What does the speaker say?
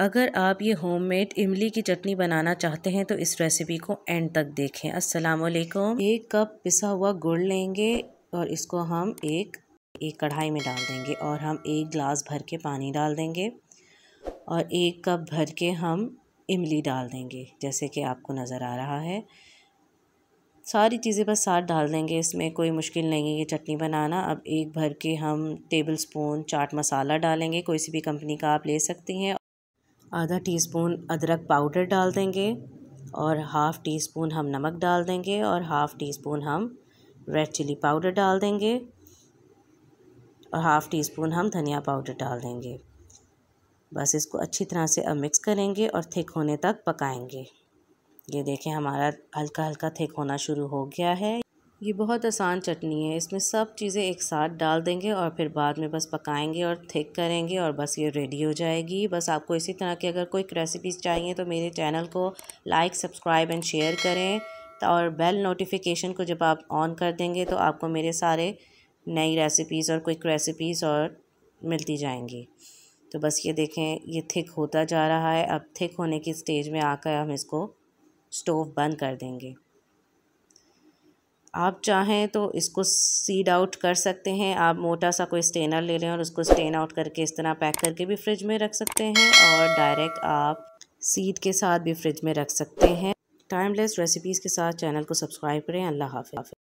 अगर आप ये होममेड इमली की चटनी बनाना चाहते हैं तो इस रेसिपी को एंड तक देखें अस्सलाम वालेकुम एक कप पिसा हुआ गुड़ लेंगे और इसको हम एक एक कढ़ाई में डाल देंगे और हम एक गिलास भर के पानी डाल देंगे और एक कप भर के हम इमली डाल देंगे जैसे कि आपको नज़र आ रहा है सारी चीज़ें बस साथ डाल देंगे इसमें कोई मुश्किल नहीं है ये चटनी बनाना अब एक भर के हम टेबल स्पून चाट मसाला डालेंगे कोई सी भी कंपनी का आप ले सकती हैं आधा टी स्पून अदरक पाउडर डाल देंगे और हाफ़ टी स्पून हम नमक डाल देंगे और हाफ़ टी स्पून हम रेड चिली पाउडर डाल देंगे और हाफ़ टी स्पून हम धनिया पाउडर डाल देंगे बस इसको अच्छी तरह से अब मिक्स करेंगे और थिक होने तक पकाएंगे ये देखें हमारा हल्का हल्का थिक होना शुरू हो गया है ये बहुत आसान चटनी है इसमें सब चीज़ें एक साथ डाल देंगे और फिर बाद में बस पकाएंगे और थिक करेंगे और बस ये रेडी हो जाएगी बस आपको इसी तरह की अगर कोई रेसिपीज़ चाहिए तो मेरे चैनल को लाइक सब्सक्राइब एंड शेयर करें और बेल नोटिफिकेशन को जब आप ऑन कर देंगे तो आपको मेरे सारे नई रेसिपीज़ और क्विक रेसिपीज़ और मिलती जाएंगी तो बस ये देखें ये थिक होता जा रहा है अब थिक होने की स्टेज में आकर हम इसको स्टोव बंद कर देंगे आप चाहें तो इसको सीड आउट कर सकते हैं आप मोटा सा कोई स्टेनर ले लें और उसको स्टेन आउट करके इस तरह पैक करके भी फ्रिज में रख सकते हैं और डायरेक्ट आप सीड के साथ भी फ्रिज में रख सकते हैं टाइमलेस रेसिपीज़ के साथ चैनल को सब्सक्राइब करें अल्लाह हाफि